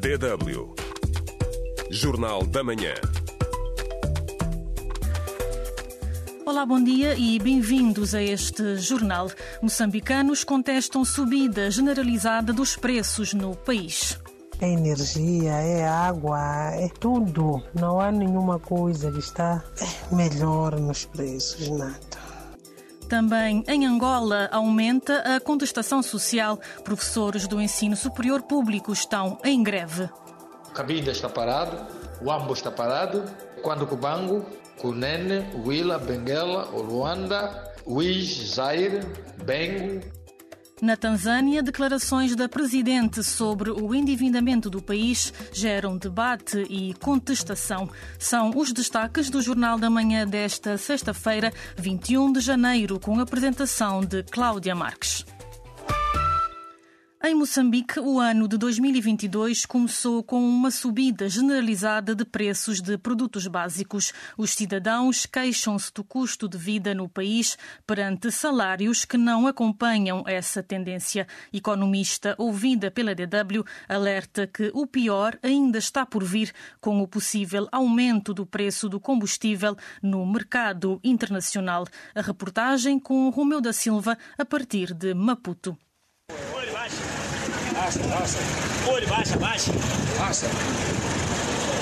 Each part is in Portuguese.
DW. Jornal da Manhã. Olá, bom dia e bem-vindos a este jornal. Moçambicanos contestam subida generalizada dos preços no país. É energia, é água, é tudo. Não há nenhuma coisa que está melhor nos preços, nada. Também em Angola aumenta a contestação social. Professores do ensino superior público estão em greve. O Cabinda está parado, o Ambo está parado, quando o Cubango, Cunene, Huila, Benguela, Luanda, Uis, Zaire, Bengo, na Tanzânia, declarações da presidente sobre o endividamento do país geram debate e contestação. São os destaques do Jornal da Manhã desta sexta-feira, 21 de janeiro, com a apresentação de Cláudia Marques. Em Moçambique, o ano de 2022 começou com uma subida generalizada de preços de produtos básicos. Os cidadãos queixam-se do custo de vida no país perante salários que não acompanham essa tendência. Economista ouvida pela DW alerta que o pior ainda está por vir com o possível aumento do preço do combustível no mercado internacional. A reportagem com Romeu da Silva a partir de Maputo. Basta, basta. Olho, baixa, baixa. Basta.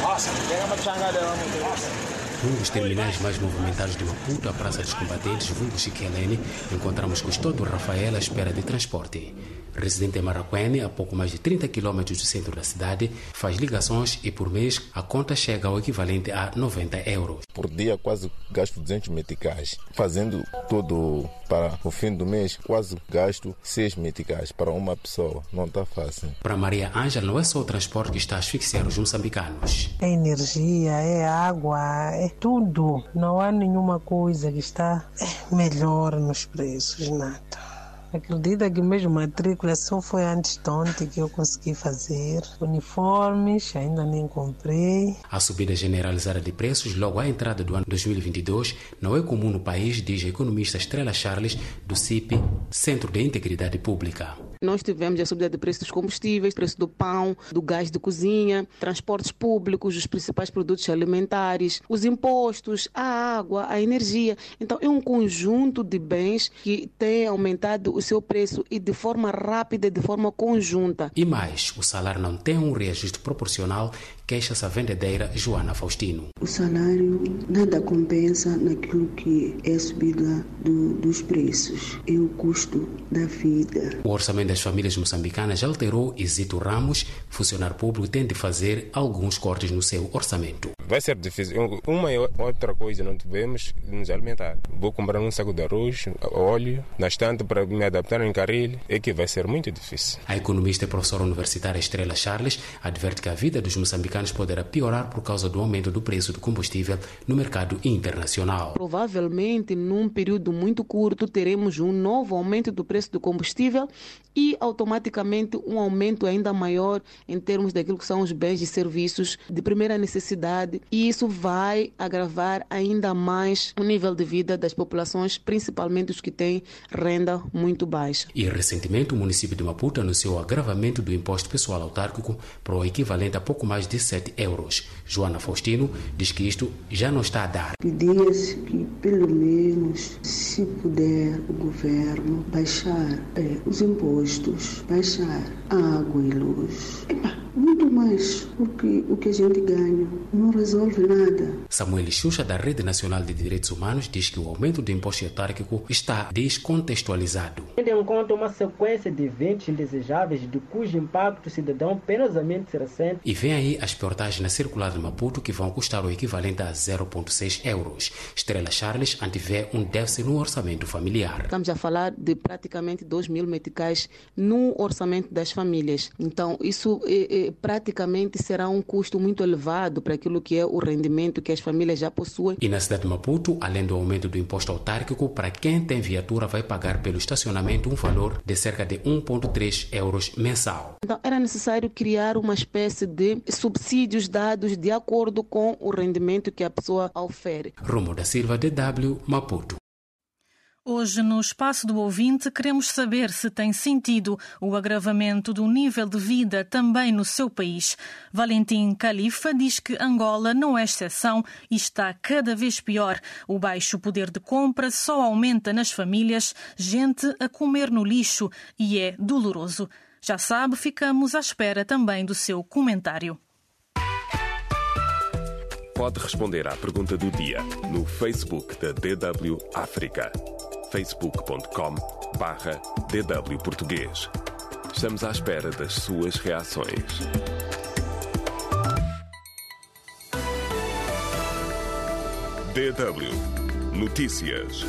Basta. Pega uma tchangada lá, meu Num dos terminais mais movimentados de Maputo, a Praça dos Combatentes, vulgo Chiquelene, encontramos Custódio Rafael à espera de transporte residente em Maracuene, a pouco mais de 30 km do centro da cidade, faz ligações e por mês a conta chega ao equivalente a 90 euros. Por dia quase gasto 200 meticais. Fazendo tudo para o fim do mês, quase gasto 6 meticais para uma pessoa. Não está fácil. Para Maria Ângela, não é só o transporte que está a asfixiar os moçambicanos. É energia, é água, é tudo. Não há nenhuma coisa que está melhor nos preços, nada. Acredita que mesmo matrícula só foi antes de ontem que eu consegui fazer. Uniformes ainda nem comprei. A subida generalizada de preços logo à entrada do ano 2022 não é comum no país, diz a economista Estrela Charles, do CIP, Centro de Integridade Pública. Nós tivemos a subida de preços dos combustíveis, preço do pão, do gás de cozinha, transportes públicos, os principais produtos alimentares, os impostos, a água, a energia. Então, é um conjunto de bens que tem aumentado o seu preço e de forma rápida, de forma conjunta. E mais, o salário não tem um reajuste proporcional, queixa-se a vendedeira Joana Faustino. O salário nada compensa naquilo que é a subida do, dos preços, é o custo da vida. O orçamento das famílias moçambicanas alterou, Isito Ramos, funcionário público, tem de fazer alguns cortes no seu orçamento. Vai ser difícil. Uma e outra coisa não tivemos nos alimentar. Vou comprar um saco de arroz, óleo, na estante para me adaptar em carril. É que vai ser muito difícil. A economista e professora universitária Estrela Charles adverte que a vida dos moçambicanos poderá piorar por causa do aumento do preço do combustível no mercado internacional. Provavelmente, num período muito curto, teremos um novo aumento do preço do combustível e automaticamente um aumento ainda maior em termos daquilo que são os bens e serviços de primeira necessidade, e isso vai agravar ainda mais o nível de vida das populações, principalmente os que têm renda muito baixa. E recentemente o município de Maputo anunciou o agravamento do imposto pessoal autárquico para o equivalente a pouco mais de 7 euros. Joana Faustino diz que isto já não está a dar. Pedia-se que, pelo menos, se puder, o governo baixar é, os impostos opostos, baixar água e luz. Epa mas o que, o que a gente ganha não resolve nada. Samuel Xuxa, da Rede Nacional de Direitos Humanos, diz que o aumento do imposto etárquico está descontextualizado. Tendo em conta uma sequência de eventos indesejáveis de cujo impacto o cidadão penosamente será sente. E vem aí as portagens na circular de Maputo que vão custar o equivalente a 0,6 euros. Estrela Charles antevê um déficit no orçamento familiar. Estamos a falar de praticamente 2 mil meticais no orçamento das famílias. Então, isso é, é praticamente praticamente será um custo muito elevado para aquilo que é o rendimento que as famílias já possuem. E na cidade de Maputo, além do aumento do imposto autárquico, para quem tem viatura vai pagar pelo estacionamento um valor de cerca de 1,3 euros mensal. Então era necessário criar uma espécie de subsídios dados de acordo com o rendimento que a pessoa ofere. Romo da Silva, DW, Maputo. Hoje, no Espaço do Ouvinte, queremos saber se tem sentido o agravamento do nível de vida também no seu país. Valentim Califa diz que Angola não é exceção e está cada vez pior. O baixo poder de compra só aumenta nas famílias, gente a comer no lixo e é doloroso. Já sabe, ficamos à espera também do seu comentário. Pode responder à pergunta do dia no Facebook da DW África facebook.com barra DW Português. Estamos à espera das suas reações. DW Notícias.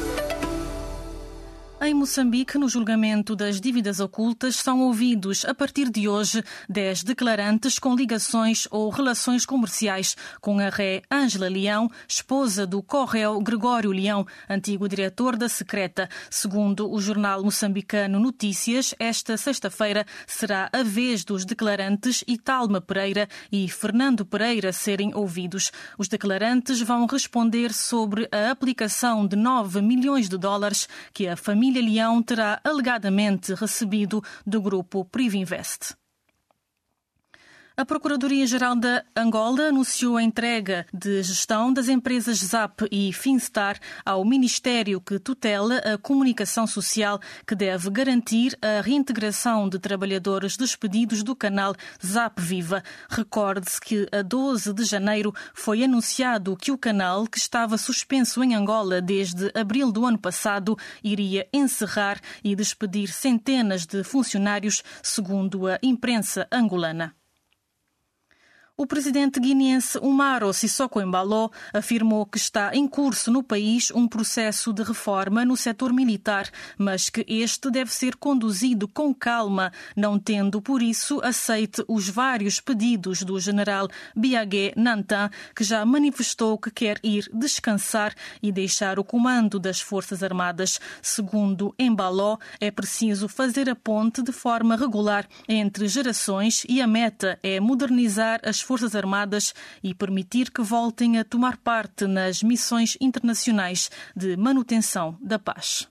Em Moçambique, no julgamento das dívidas ocultas, são ouvidos, a partir de hoje, 10 declarantes com ligações ou relações comerciais com a ré Ângela Leão, esposa do correu Gregório Leão, antigo diretor da Secreta. Segundo o jornal moçambicano Notícias, esta sexta-feira será a vez dos declarantes Italma Pereira e Fernando Pereira serem ouvidos. Os declarantes vão responder sobre a aplicação de 9 milhões de dólares que a família família Leão terá alegadamente recebido do grupo Privinvest. A Procuradoria-Geral da Angola anunciou a entrega de gestão das empresas ZAP e Finstar ao Ministério que tutela a comunicação social, que deve garantir a reintegração de trabalhadores despedidos do canal ZAP Viva. Recorde-se que a 12 de janeiro foi anunciado que o canal, que estava suspenso em Angola desde abril do ano passado, iria encerrar e despedir centenas de funcionários, segundo a imprensa angolana. O presidente guineense Umaro Sissoko Embaló afirmou que está em curso no país um processo de reforma no setor militar, mas que este deve ser conduzido com calma, não tendo por isso aceite os vários pedidos do general Biagé Nantan, que já manifestou que quer ir descansar e deixar o comando das Forças Armadas. Segundo Embaló, é preciso fazer a ponte de forma regular entre gerações e a meta é modernizar as Forças Armadas e permitir que voltem a tomar parte nas missões internacionais de manutenção da paz.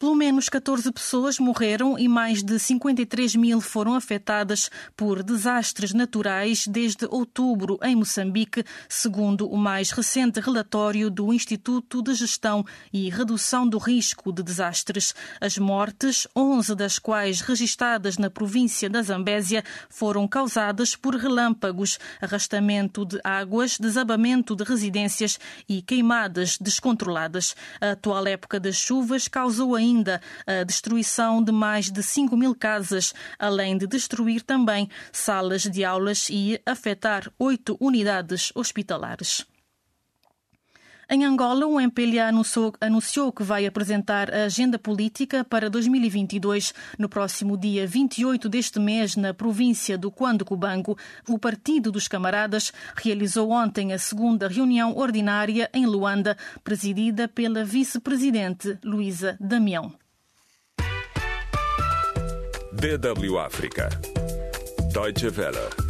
Pelo menos 14 pessoas morreram e mais de 53 mil foram afetadas por desastres naturais desde outubro em Moçambique, segundo o mais recente relatório do Instituto de Gestão e Redução do Risco de Desastres. As mortes, 11 das quais registadas na província da Zambésia, foram causadas por relâmpagos, arrastamento de águas, desabamento de residências e queimadas descontroladas. A atual época das chuvas causou ainda ainda a destruição de mais de 5 mil casas, além de destruir também salas de aulas e afetar oito unidades hospitalares. Em Angola, o MPLA anunciou, anunciou que vai apresentar a agenda política para 2022. No próximo dia 28 deste mês, na província do Quando Cubango, o Partido dos Camaradas realizou ontem a segunda reunião ordinária em Luanda, presidida pela vice-presidente Luísa Damião. DW África. Deutsche Welle.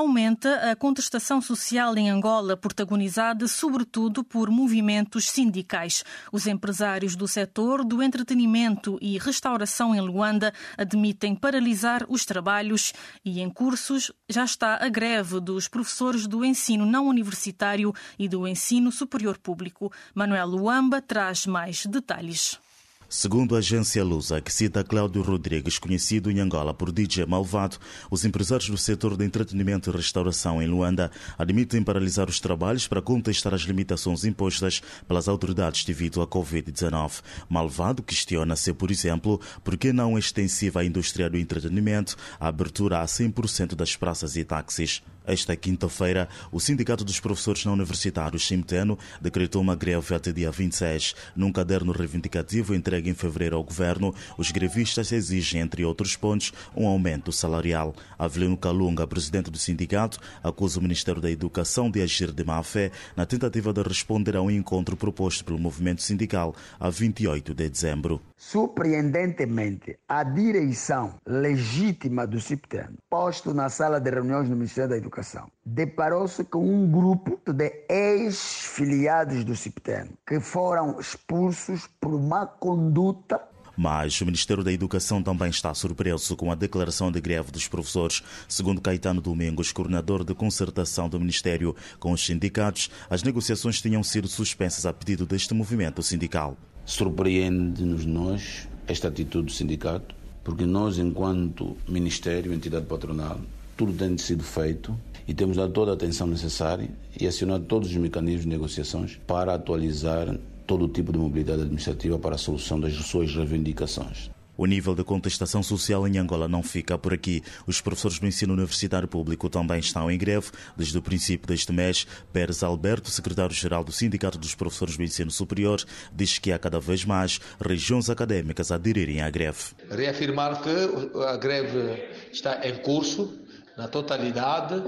Aumenta a contestação social em Angola, protagonizada sobretudo por movimentos sindicais. Os empresários do setor do entretenimento e restauração em Luanda admitem paralisar os trabalhos e em cursos já está a greve dos professores do ensino não universitário e do ensino superior público. Manuel Luamba traz mais detalhes. Segundo a agência Lusa, que cita Cláudio Rodrigues, conhecido em Angola por DJ Malvado, os empresários do setor de entretenimento e restauração em Luanda admitem paralisar os trabalhos para contestar as limitações impostas pelas autoridades devido à Covid-19. Malvado questiona-se, por exemplo, por que não é extensiva à indústria do entretenimento a abertura a 100% das praças e táxis. Esta quinta-feira, o Sindicato dos Professores Não Universitários, Simteno, decretou uma greve até dia 26. Num caderno reivindicativo entregue em fevereiro ao governo, os grevistas exigem, entre outros pontos, um aumento salarial. Avelino Calunga, presidente do sindicato, acusa o Ministério da Educação de agir de má fé na tentativa de responder a um encontro proposto pelo movimento sindical a 28 de dezembro. Surpreendentemente, a direção legítima do CIPTEM, posto na sala de reuniões do Ministério da Educação, educação. Deparou-se com um grupo de ex-filiados do Cipten que foram expulsos por má conduta mas o Ministério da Educação também está surpreso com a declaração de greve dos professores. Segundo Caetano Domingos, coordenador de concertação do Ministério com os sindicatos, as negociações tinham sido suspensas a pedido deste movimento sindical. Surpreende-nos nós esta atitude do sindicato, porque nós, enquanto Ministério, entidade patronal, tudo tem sido feito e temos dado toda a atenção necessária e acionado todos os mecanismos de negociações para atualizar todo o tipo de mobilidade administrativa para a solução das suas reivindicações. O nível de contestação social em Angola não fica por aqui. Os professores do ensino universitário público também estão em greve. Desde o princípio deste mês, Pérez Alberto, secretário-geral do Sindicato dos Professores do Ensino Superior, diz que há cada vez mais regiões académicas a aderirem à greve. Reafirmar que a greve está em curso, na totalidade,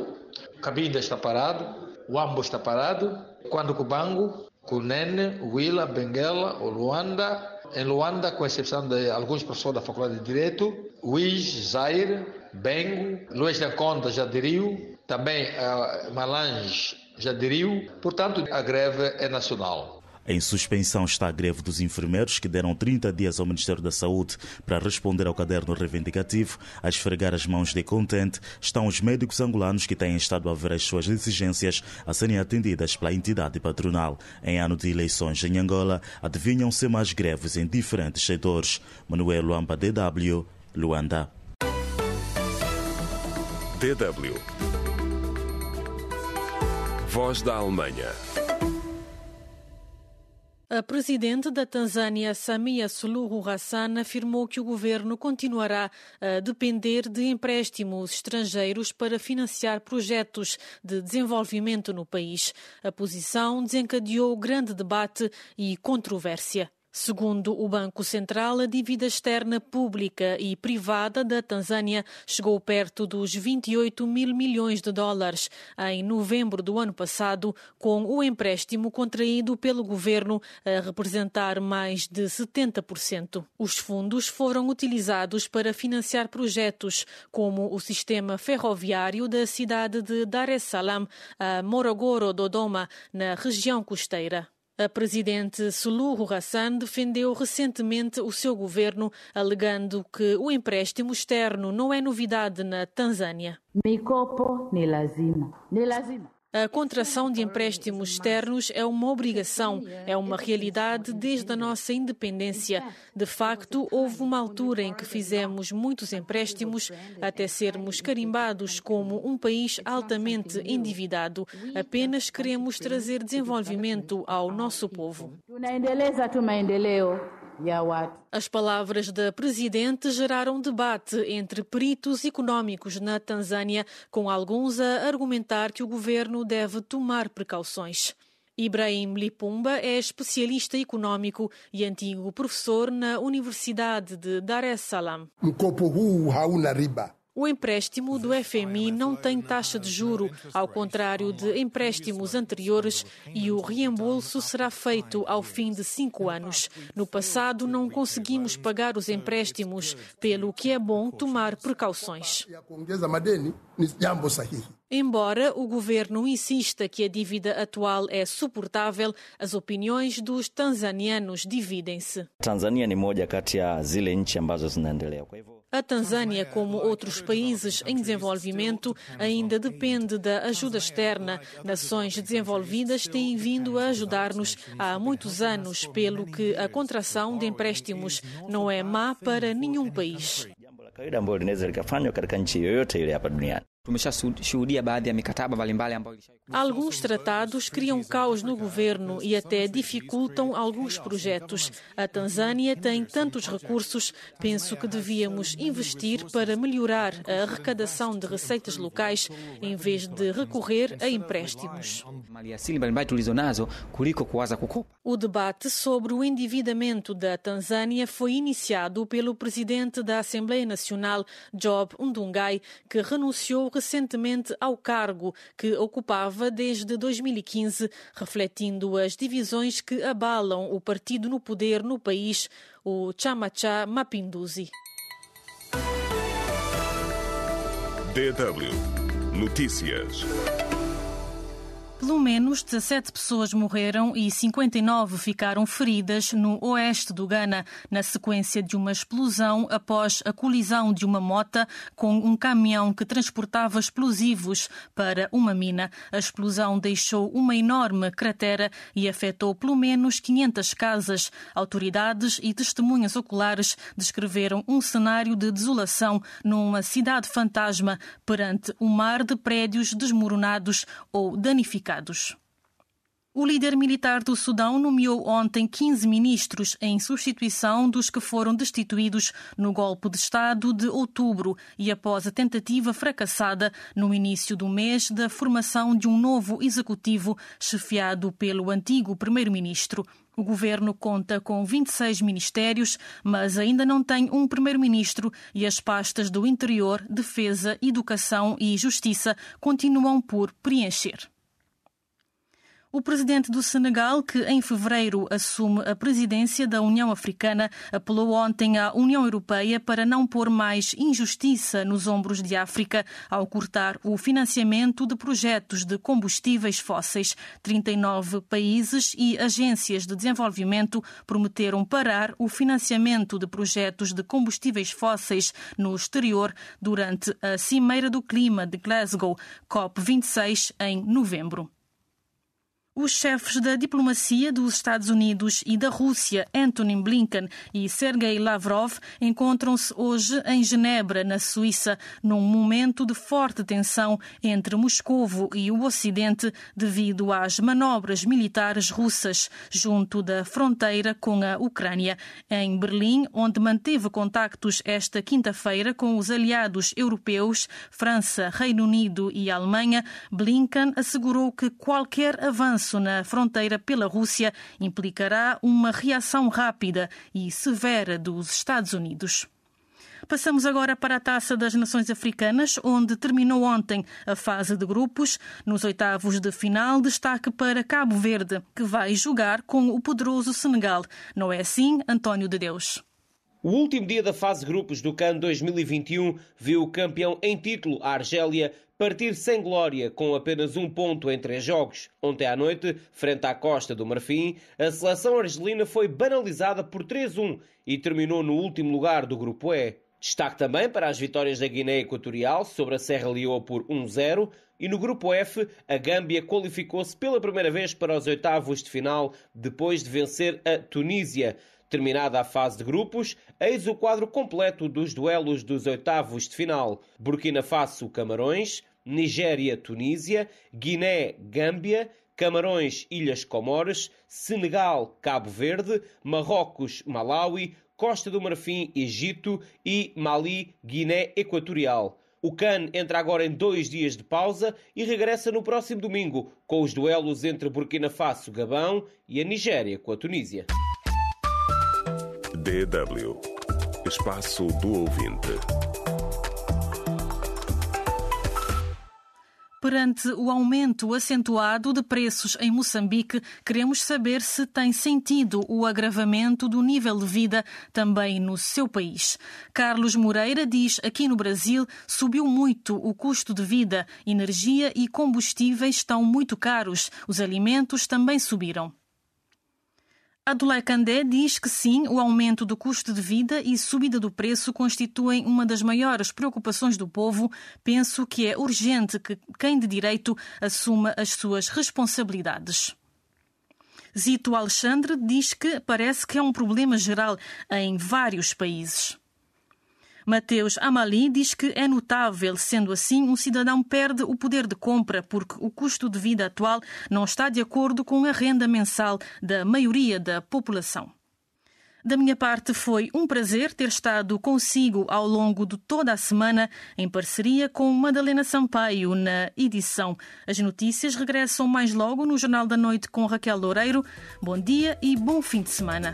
Cabinda está parado, Uambo está parado, Quando Cubango, Cunene, Willa, Benguela, Luanda, em Luanda, com exceção de alguns professores da Faculdade de Direito, Luiz, Zaire, Bengo, Luiz da Conta já diriu, também uh, Malange já diriu, portanto a greve é nacional. Em suspensão está a greve dos enfermeiros que deram 30 dias ao Ministério da Saúde para responder ao caderno reivindicativo. A esfregar as mãos de contente estão os médicos angolanos que têm estado a ver as suas exigências a serem atendidas pela entidade patronal. Em ano de eleições em Angola, adivinham-se mais greves em diferentes setores. Manuel Luamba, DW, Luanda. DW Voz da Alemanha a presidente da Tanzânia, Samia Suluhu Hassan, afirmou que o governo continuará a depender de empréstimos estrangeiros para financiar projetos de desenvolvimento no país. A posição desencadeou grande debate e controvérsia. Segundo o Banco Central, a dívida externa pública e privada da Tanzânia chegou perto dos 28 mil milhões de dólares em novembro do ano passado, com o empréstimo contraído pelo governo a representar mais de 70%. Os fundos foram utilizados para financiar projetos como o sistema ferroviário da cidade de Dar es Salaam a Morogoro, Dodoma, na região costeira. A presidente Suluhu Hassan defendeu recentemente o seu governo, alegando que o empréstimo externo não é novidade na Tanzânia. lazima. lazima. A contração de empréstimos externos é uma obrigação, é uma realidade desde a nossa independência. De facto, houve uma altura em que fizemos muitos empréstimos até sermos carimbados como um país altamente endividado. Apenas queremos trazer desenvolvimento ao nosso povo. As palavras da presidente geraram debate entre peritos económicos na Tanzânia, com alguns a argumentar que o governo deve tomar precauções. Ibrahim Lipumba é especialista econômico e antigo professor na Universidade de Dar es Salaam. O empréstimo do FMI não tem taxa de juro, ao contrário de empréstimos anteriores, e o reembolso será feito ao fim de cinco anos. No passado, não conseguimos pagar os empréstimos, pelo que é bom tomar precauções. Embora o governo insista que a dívida atual é suportável, as opiniões dos tanzanianos dividem-se. É a Tanzânia, como outros países em desenvolvimento, ainda depende da ajuda externa. Nações desenvolvidas têm vindo a ajudar-nos há muitos anos, pelo que a contração de empréstimos não é má para nenhum país alguns tratados criam caos no governo e até dificultam alguns projetos. A Tanzânia tem tantos recursos, penso que devíamos investir para melhorar a arrecadação de receitas locais em vez de recorrer a empréstimos. O debate sobre o endividamento da Tanzânia foi iniciado pelo presidente da Assembleia Nacional, Job Ndungai, que renunciou recentemente ao cargo que ocupava desde 2015, refletindo as divisões que abalam o partido no poder no país, o Chamachá Mapinduzi. DW Notícias. Pelo menos 17 pessoas morreram e 59 ficaram feridas no oeste do Ghana, na sequência de uma explosão após a colisão de uma mota com um caminhão que transportava explosivos para uma mina. A explosão deixou uma enorme cratera e afetou pelo menos 500 casas. Autoridades e testemunhas oculares descreveram um cenário de desolação numa cidade fantasma perante um mar de prédios desmoronados ou danificados. O líder militar do Sudão nomeou ontem 15 ministros em substituição dos que foram destituídos no golpe de Estado de outubro e após a tentativa fracassada no início do mês da formação de um novo executivo chefiado pelo antigo primeiro-ministro. O governo conta com 26 ministérios, mas ainda não tem um primeiro-ministro e as pastas do interior, defesa, educação e justiça continuam por preencher. O presidente do Senegal, que em fevereiro assume a presidência da União Africana, apelou ontem à União Europeia para não pôr mais injustiça nos ombros de África ao cortar o financiamento de projetos de combustíveis fósseis. 39 países e agências de desenvolvimento prometeram parar o financiamento de projetos de combustíveis fósseis no exterior durante a Cimeira do Clima de Glasgow, COP26, em novembro. Os chefes da diplomacia dos Estados Unidos e da Rússia, Anthony Blinken e Sergei Lavrov, encontram-se hoje em Genebra, na Suíça, num momento de forte tensão entre Moscovo e o Ocidente devido às manobras militares russas junto da fronteira com a Ucrânia. Em Berlim, onde manteve contactos esta quinta-feira com os aliados europeus, França, Reino Unido e Alemanha, Blinken assegurou que qualquer avanço avanço na fronteira pela Rússia implicará uma reação rápida e severa dos Estados Unidos. Passamos agora para a Taça das Nações Africanas, onde terminou ontem a fase de grupos. Nos oitavos de final, destaque para Cabo Verde, que vai jogar com o poderoso Senegal. Não é assim, António de Deus? O último dia da fase grupos do CAN 2021 viu o campeão em título, a Argélia, partir sem glória com apenas um ponto em três jogos. Ontem à noite, frente à Costa do Marfim, a seleção argelina foi banalizada por 3-1 e terminou no último lugar do grupo E. Destaque também para as vitórias da Guiné Equatorial sobre a Serra Leoa por 1-0 e no grupo F, a Gâmbia qualificou-se pela primeira vez para os oitavos de final depois de vencer a Tunísia. Terminada a fase de grupos, eis o quadro completo dos duelos dos oitavos de final: Burkina Faso, Camarões, Nigéria, Tunísia, Guiné, Gâmbia, Camarões, Ilhas Comores, Senegal, Cabo Verde, Marrocos, Malawi, Costa do Marfim, Egito e Mali, Guiné Equatorial. O CAN entra agora em dois dias de pausa e regressa no próximo domingo com os duelos entre Burkina Faso, Gabão e a Nigéria com a Tunísia. DW Espaço do Ouvinte. Perante o aumento acentuado de preços em Moçambique, queremos saber se tem sentido o agravamento do nível de vida também no seu país. Carlos Moreira diz aqui no Brasil subiu muito o custo de vida, energia e combustíveis estão muito caros, os alimentos também subiram. Adolé Candé diz que sim, o aumento do custo de vida e subida do preço constituem uma das maiores preocupações do povo. Penso que é urgente que quem de direito assuma as suas responsabilidades. Zito Alexandre diz que parece que é um problema geral em vários países. Mateus Amali diz que é notável, sendo assim, um cidadão perde o poder de compra porque o custo de vida atual não está de acordo com a renda mensal da maioria da população. Da minha parte, foi um prazer ter estado consigo ao longo de toda a semana, em parceria com Madalena Sampaio, na edição. As notícias regressam mais logo no Jornal da Noite com Raquel Loureiro. Bom dia e bom fim de semana.